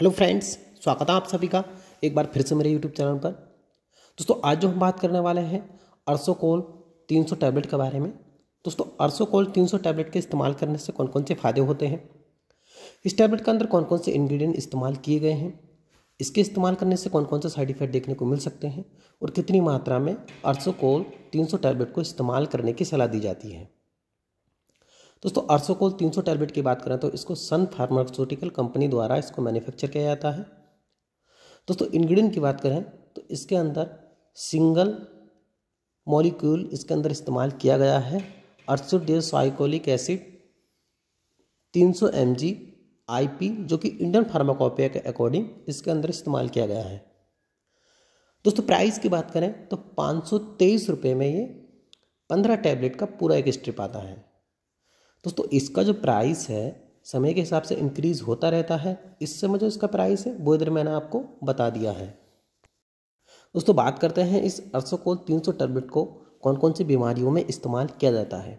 hello friends स्वागत है आप सभी का एक बार फिर से मेरे यूट्यूब चैनल पर दोस्तों आज जो हम बात करने वाले हैं अर्सोकोल 300 टैबलेट के बारे में दोस्तों अर्सोकोल 300 टैबलेट के इस्तेमाल करने से कौन कौन से फ़ायदे होते हैं इस टैबलेट के अंदर कौन कौन से इन्ग्रीडियंट इस्तेमाल किए गए हैं इसके इस्तेमाल करने से कौन कौन से साइड इफेक्ट देखने को मिल सकते हैं और कितनी मात्रा में अर्सोकोल सौ टैबलेट को इस्तेमाल करने की सलाह दी जाती है दोस्तों अर्सोकोल 300 टैबलेट की बात करें तो इसको सन फार्मास्यूटिकल कंपनी द्वारा इसको मैन्युफैक्चर किया जाता है दोस्तों इंग्रेडिएंट की बात करें तो इसके अंदर सिंगल मॉलिक्यूल इसके अंदर इस्तेमाल किया गया है अर्सोडेसाइकोलिक एसिड 300 सौ एम जी आईपी जो कि इंडियन फार्माकोपिया के अकॉर्डिंग इसके अंदर इस्तेमाल किया गया है दोस्तों प्राइस की बात करें तो पाँच सौ में ये पंद्रह टैबलेट का पूरा एक स्ट्रिप आता है दोस्तों इसका जो प्राइस है समय के हिसाब से इंक्रीज़ होता रहता है इस समय जो इसका प्राइस है वो इधर मैंने आपको बता दिया है दोस्तों बात करते हैं इस अर्सोकोल तीन सौ टर्बलेट को कौन कौन सी बीमारियों में इस्तेमाल किया जाता है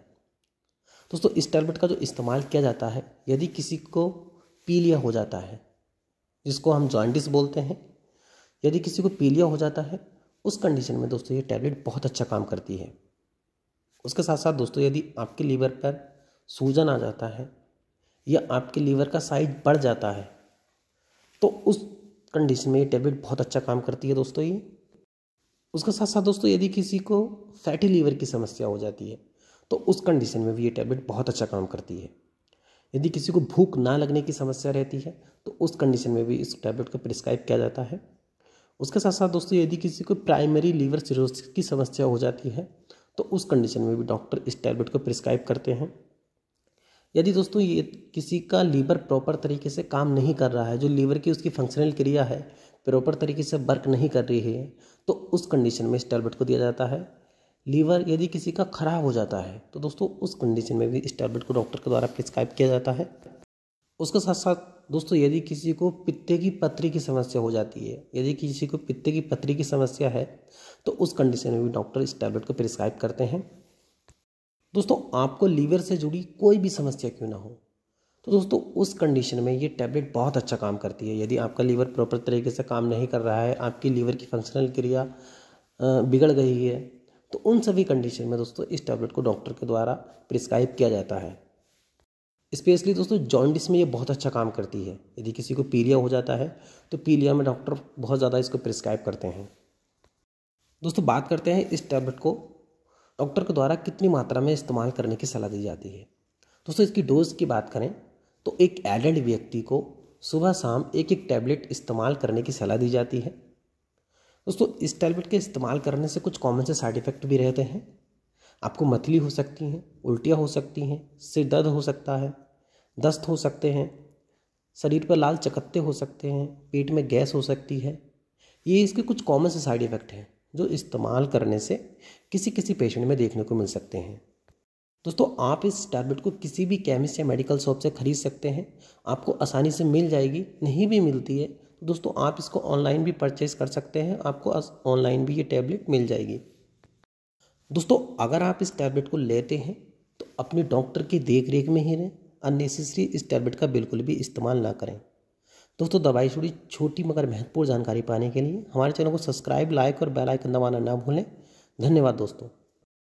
दोस्तों इस टर्बलेट का जो इस्तेमाल किया जाता है यदि किसी को पीलिया हो जाता है जिसको हम जॉइंटिस बोलते हैं यदि किसी को पीलिया हो जाता है उस कंडीशन में दोस्तों ये टैबलेट बहुत अच्छा काम करती है उसके साथ साथ दोस्तों यदि आपके लीवर पर सूजन आ जाता है या आपके लीवर का साइज बढ़ जाता है तो उस कंडीशन में ये टेबलेट बहुत अच्छा काम करती है दोस्तों ये उसके साथ साथ दोस्तों यदि किसी को फैटी लीवर की समस्या हो जाती है तो उस कंडीशन में भी ये टैबलेट बहुत अच्छा काम करती है यदि किसी को भूख ना लगने की समस्या रहती है तो उस कंडीशन में भी इस टैबलेट को प्रिस्क्राइब किया जाता है उसके साथ साथ दोस्तों यदि किसी को प्राइमरी लीवर सिरोसिस की समस्या हो जाती है तो उस कंडीशन में भी डॉक्टर इस टैबलेट को प्रिस्क्राइब करते हैं यदि दोस्तों ये किसी का लीवर प्रॉपर तरीके से काम नहीं कर रहा है जो लीवर की उसकी फंक्शनल क्रिया है प्रॉपर तरीके से वर्क नहीं कर रही है तो उस कंडीशन में इस टैबलेट को दिया जाता है लीवर यदि किसी का खराब हो जाता है तो दोस्तों उस कंडीशन में भी इस टैबलेट को डॉक्टर के द्वारा प्रिस्क्राइब किया जाता है उसके साथ साथ दोस्तों यदि किसी को पित्ते की पथरी की समस्या हो जाती है यदि किसी को पित्ते की पथरी की समस्या है तो उस कंडीशन में भी डॉक्टर इस टैबलेट को प्रिस्क्राइब करते हैं दोस्तों आपको लीवर से जुड़ी कोई भी समस्या क्यों ना हो तो दोस्तों उस कंडीशन में ये टैबलेट बहुत अच्छा काम करती है यदि आपका लीवर प्रॉपर तरीके से काम नहीं कर रहा है आपकी लीवर की फंक्शनल क्रिया बिगड़ गई है तो उन सभी कंडीशन में दोस्तों इस टैबलेट को डॉक्टर के द्वारा प्रिस्क्राइब किया जाता है स्पेशली दोस्तों जॉन्डिस में ये बहुत अच्छा काम करती है यदि किसी को पीलिया हो जाता है तो पीलिया में डॉक्टर बहुत ज़्यादा इसको प्रिस्क्राइब करते हैं दोस्तों बात करते हैं इस टैबलेट को डॉक्टर के द्वारा कितनी मात्रा में इस्तेमाल करने की सलाह दी जाती है दोस्तों इसकी डोज़ की बात करें तो एक एडल्ट व्यक्ति को सुबह शाम एक एक टैबलेट इस्तेमाल करने की सलाह दी जाती है दोस्तों इस टैबलेट के इस्तेमाल करने से कुछ कॉमन से साइड इफ़ेक्ट भी रहते हैं आपको मतली हो सकती हैं उल्टियाँ हो सकती हैं सिर दर्द हो सकता है दस्त हो सकते हैं शरीर पर लाल चकत्ते हो सकते हैं पेट में गैस हो सकती है ये इसके कुछ कॉमन से साइड इफ़ेक्ट हैं जो इस्तेमाल करने से किसी किसी पेशेंट में देखने को मिल सकते हैं दोस्तों आप इस टैबलेट को किसी भी केमिस्ट या मेडिकल शॉप से ख़रीद सकते हैं आपको आसानी से मिल जाएगी नहीं भी मिलती है दोस्तों आप इसको ऑनलाइन भी परचेज़ कर सकते हैं आपको ऑनलाइन भी ये टैबलेट मिल जाएगी दोस्तों अगर आप इस टैबलेट को लेते हैं तो अपने डॉक्टर की देख रेख में ही रहें अननेसेसरी इस टैबलेट का बिल्कुल भी इस्तेमाल ना करें दोस्तों दवाई जुड़ी छोटी मगर महत्वपूर्ण जानकारी पाने के लिए हमारे चैनल को सब्सक्राइब लाइक और बेल आइकन दबाना ना भूलें धन्यवाद दोस्तों